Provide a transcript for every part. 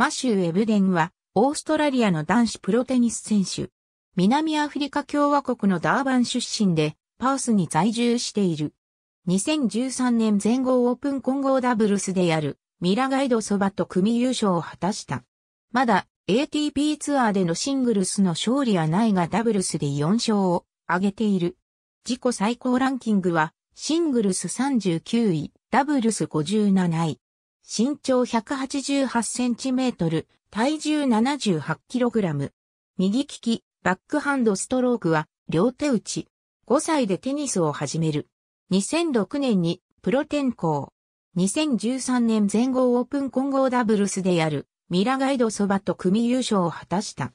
マシュー・エブデンは、オーストラリアの男子プロテニス選手。南アフリカ共和国のダーバン出身で、パースに在住している。2013年全豪オープン混合ダブルスである、ミラガイドソバと組優勝を果たした。まだ、ATP ツアーでのシングルスの勝利はないがダブルスで4勝を挙げている。自己最高ランキングは、シングルス39位、ダブルス57位。身長188センチメートル、体重78キログラム。右利き、バックハンドストロークは両手打ち。5歳でテニスを始める。2006年にプロ転向。2013年全豪オープン混合ダブルスでやるミラガイドそばと組優勝を果たした。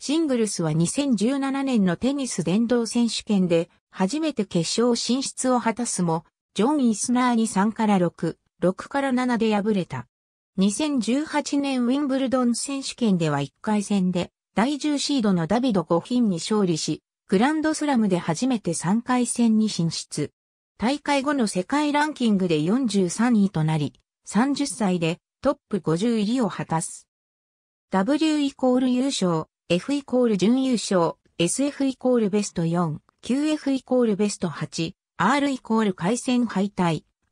シングルスは2017年のテニス伝道選手権で初めて決勝進出を果たすも、ジョン・イスナーに3から6、6から7で敗れた。2018年ウィンブルドン選手権では1回戦で第10シードのダビド・ゴフンに勝利し、グランドスラムで初めて3回戦に進出。大会後の世界ランキングで43位となり、30歳でトップ50入りを果たす。W イコール優勝、F イコール準優勝、SF イコールベスト4、QF イコールベスト8、R イコール回戦敗退、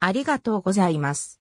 ありがとうございます。